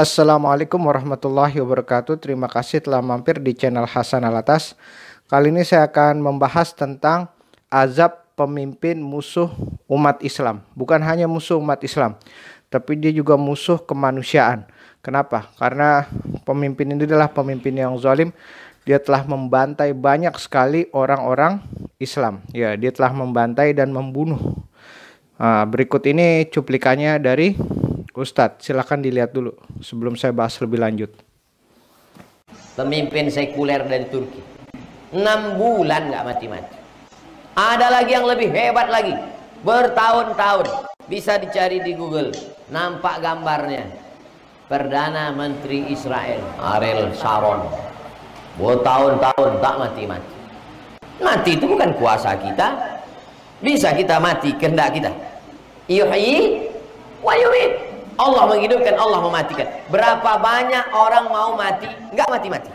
Assalamualaikum warahmatullahi wabarakatuh. Terima kasih telah mampir di channel Hasan Alatas. Kali ini saya akan membahas tentang azab pemimpin musuh umat Islam. Bukan hanya musuh umat Islam, tapi dia juga musuh kemanusiaan. Kenapa? Karena pemimpin ini adalah pemimpin yang zalim. Dia telah membantai banyak sekali orang-orang Islam. Ya, dia telah membantai dan membunuh. Nah, berikut ini cuplikannya dari Ustadz, silakan dilihat dulu sebelum saya bahas lebih lanjut. Pemimpin sekuler dari Turki. 6 bulan nggak mati-mati. Ada lagi yang lebih hebat lagi. Bertahun-tahun. Bisa dicari di Google. Nampak gambarnya. Perdana Menteri Israel. Ariel Sharon. Bertahun-tahun tak mati-mati. Mati itu bukan kuasa kita. Bisa kita mati kehendak kita. Yuhyi wa yumiit. Allah menghidupkan, Allah mematikan. Berapa banyak orang mau mati, nggak mati-mati.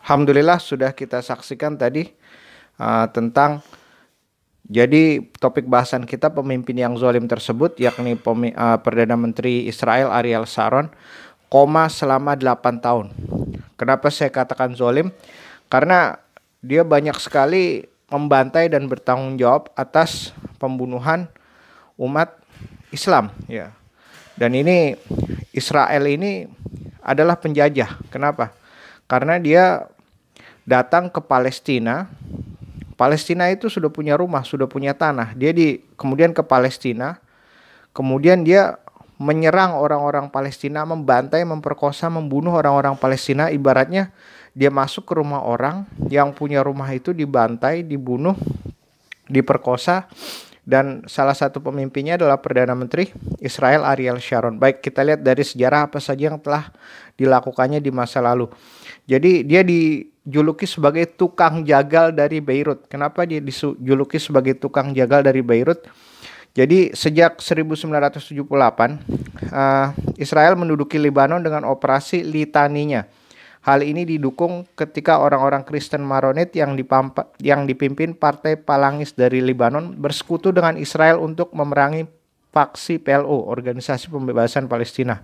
Alhamdulillah sudah kita saksikan tadi uh, tentang jadi topik bahasan kita pemimpin yang zalim tersebut yakni pemi, uh, Perdana Menteri Israel Ariel Sharon koma selama 8 tahun. Kenapa saya katakan zalim? Karena dia banyak sekali membantai dan bertanggung jawab atas pembunuhan umat Islam ya. Dan ini Israel ini adalah penjajah. Kenapa? Karena dia datang ke Palestina. Palestina itu sudah punya rumah, sudah punya tanah. Dia di kemudian ke Palestina. Kemudian dia menyerang orang-orang Palestina, membantai, memperkosa, membunuh orang-orang Palestina. Ibaratnya dia masuk ke rumah orang yang punya rumah itu dibantai, dibunuh, diperkosa, dan salah satu pemimpinnya adalah Perdana Menteri Israel Ariel Sharon. Baik, kita lihat dari sejarah apa saja yang telah dilakukannya di masa lalu. Jadi dia dijuluki sebagai tukang jagal dari Beirut. Kenapa dia dijuluki sebagai tukang jagal dari Beirut? Jadi sejak 1978 eh, Israel menduduki Lebanon dengan operasi Litaninya Hal ini didukung ketika orang-orang Kristen Maronit yang, dipampa, yang dipimpin Partai Palangis dari Lebanon bersekutu dengan Israel untuk memerangi faksi PLO, Organisasi Pembebasan Palestina.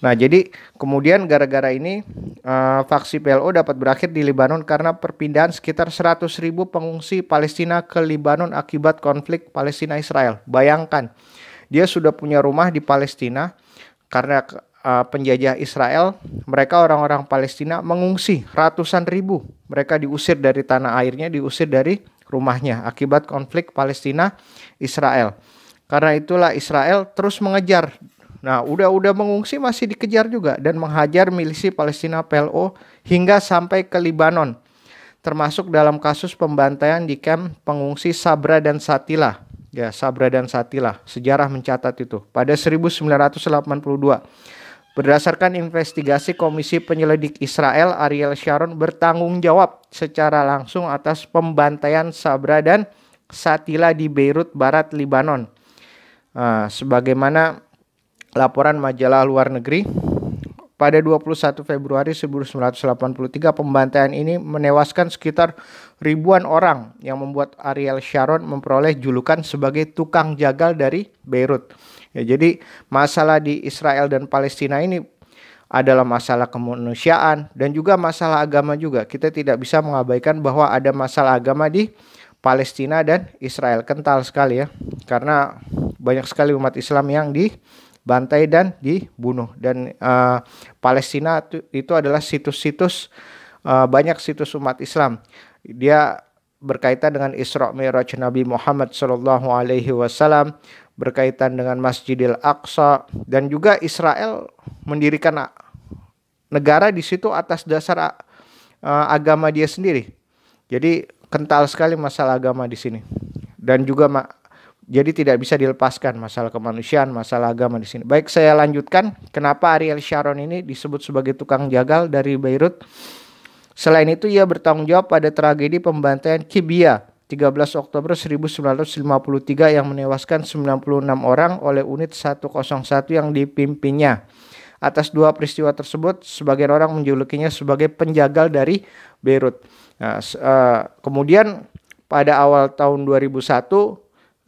Nah, jadi kemudian gara-gara ini uh, faksi PLO dapat berakhir di Lebanon karena perpindahan sekitar 100.000 pengungsi Palestina ke Lebanon akibat konflik Palestina Israel. Bayangkan, dia sudah punya rumah di Palestina karena uh, penjajah Israel, mereka orang-orang Palestina mengungsi ratusan ribu. Mereka diusir dari tanah airnya, diusir dari rumahnya akibat konflik Palestina Israel. Karena itulah Israel terus mengejar. Nah, udah-udah mengungsi masih dikejar juga dan menghajar milisi Palestina PLO hingga sampai ke Libanon. Termasuk dalam kasus pembantaian di kamp pengungsi Sabra dan Satila. Ya, Sabra dan Satila. Sejarah mencatat itu pada 1982 Berdasarkan investigasi Komisi Penyelidik Israel, Ariel Sharon bertanggung jawab secara langsung atas pembantaian Sabra dan Satila di Beirut, Barat Libanon. Nah, sebagaimana laporan majalah luar negeri, pada 21 Februari 1983 pembantaian ini menewaskan sekitar ribuan orang yang membuat Ariel Sharon memperoleh julukan sebagai tukang jagal dari Beirut. Ya, jadi masalah di Israel dan Palestina ini adalah masalah kemanusiaan dan juga masalah agama juga. Kita tidak bisa mengabaikan bahwa ada masalah agama di Palestina dan Israel kental sekali ya. Karena banyak sekali umat Islam yang dibantai dan dibunuh dan uh, Palestina itu, adalah situs-situs uh, banyak situs umat Islam. Dia berkaitan dengan Isra Mi'raj Nabi Muhammad Shallallahu alaihi wasallam berkaitan dengan Masjidil Aqsa dan juga Israel mendirikan negara di situ atas dasar uh, agama dia sendiri. Jadi kental sekali masalah agama di sini. Dan juga jadi tidak bisa dilepaskan masalah kemanusiaan, masalah agama di sini. Baik, saya lanjutkan. Kenapa Ariel Sharon ini disebut sebagai tukang jagal dari Beirut? Selain itu ia bertanggung jawab pada tragedi pembantaian Kibia 13 Oktober 1953 yang menewaskan 96 orang oleh unit 101 yang dipimpinnya. Atas dua peristiwa tersebut, sebagian orang menjulukinya sebagai penjagal dari Beirut. Nah, uh, kemudian pada awal tahun 2001, uh,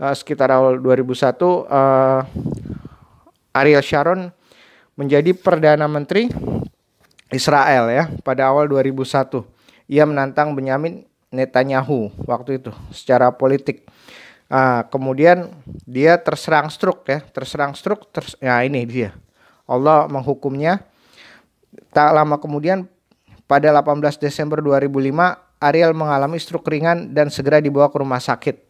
eh, sekitar awal 2001, uh, eh, Ariel Sharon menjadi perdana menteri Israel ya pada awal 2001. Ia menantang Benyamin Netanyahu waktu itu secara politik. Uh, kemudian dia terserang stroke ya, terserang stroke Ters ya ini dia. Allah menghukumnya. Tak lama kemudian pada 18 Desember 2005 Ariel mengalami stroke ringan dan segera dibawa ke rumah sakit.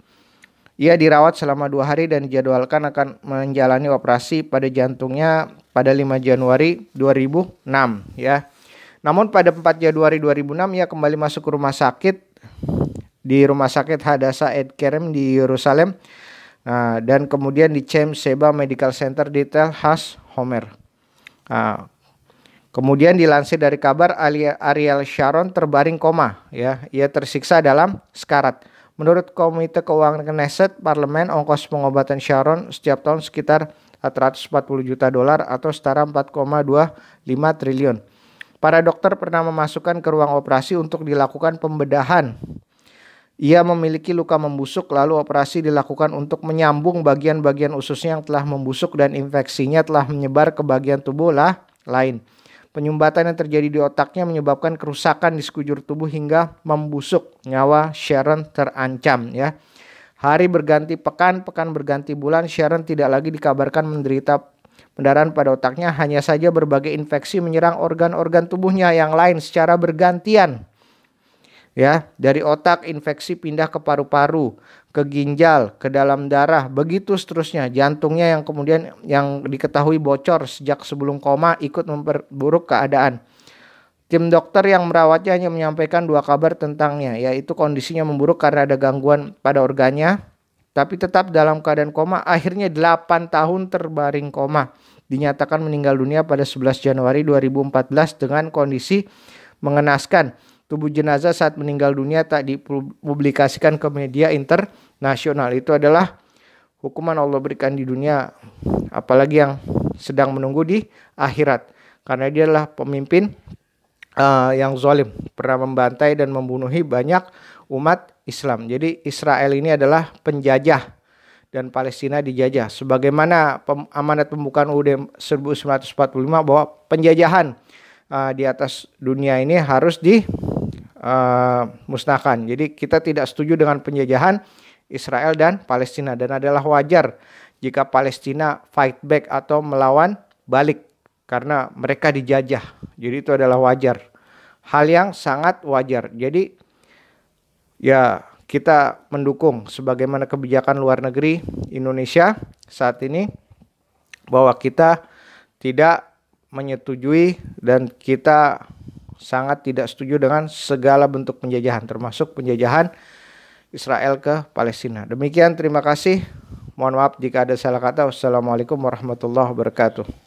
Ia dirawat selama dua hari dan dijadwalkan akan menjalani operasi pada jantungnya pada 5 Januari 2006 ya. Namun pada 4 Januari 2006 ia kembali masuk ke rumah sakit di rumah sakit Hadassah Ed Kerem di Yerusalem nah, dan kemudian di Chem Seba Medical Center di Tel Has Homer. Nah, kemudian dilansir dari kabar Ariel Sharon terbaring koma ya ia tersiksa dalam sekarat. Menurut Komite Keuangan Knesset, parlemen ongkos pengobatan Sharon setiap tahun sekitar 140 juta dolar atau setara 4,25 triliun. Para dokter pernah memasukkan ke ruang operasi untuk dilakukan pembedahan. Ia memiliki luka membusuk lalu operasi dilakukan untuk menyambung bagian-bagian ususnya yang telah membusuk dan infeksinya telah menyebar ke bagian tubuh lah lain. Penyumbatan yang terjadi di otaknya menyebabkan kerusakan di sekujur tubuh hingga membusuk. Nyawa Sharon terancam ya. Hari berganti pekan, pekan berganti bulan, Sharon tidak lagi dikabarkan menderita pendarahan pada otaknya, hanya saja berbagai infeksi menyerang organ-organ tubuhnya yang lain secara bergantian. Ya, dari otak infeksi pindah ke paru-paru, ke ginjal, ke dalam darah, begitu seterusnya. Jantungnya yang kemudian yang diketahui bocor sejak sebelum koma ikut memperburuk keadaan. Tim dokter yang merawatnya hanya menyampaikan dua kabar tentangnya, yaitu kondisinya memburuk karena ada gangguan pada organnya, tapi tetap dalam keadaan koma. Akhirnya 8 tahun terbaring koma. Dinyatakan meninggal dunia pada 11 Januari 2014 dengan kondisi mengenaskan tubuh jenazah saat meninggal dunia tak dipublikasikan ke media internasional. Itu adalah hukuman Allah berikan di dunia, apalagi yang sedang menunggu di akhirat. Karena dia adalah pemimpin uh, yang zalim, pernah membantai dan membunuhi banyak umat Islam. Jadi Israel ini adalah penjajah dan Palestina dijajah. Sebagaimana pem amanat pembukaan UUD 1945 bahwa penjajahan uh, di atas dunia ini harus di uh, musnahkan. Jadi kita tidak setuju dengan penjajahan Israel dan Palestina dan adalah wajar jika Palestina fight back atau melawan balik karena mereka dijajah. Jadi itu adalah wajar. Hal yang sangat wajar. Jadi ya kita mendukung sebagaimana kebijakan luar negeri Indonesia saat ini bahwa kita tidak menyetujui dan kita sangat tidak setuju dengan segala bentuk penjajahan termasuk penjajahan Israel ke Palestina. Demikian terima kasih. Mohon maaf jika ada salah kata. Wassalamualaikum warahmatullahi wabarakatuh.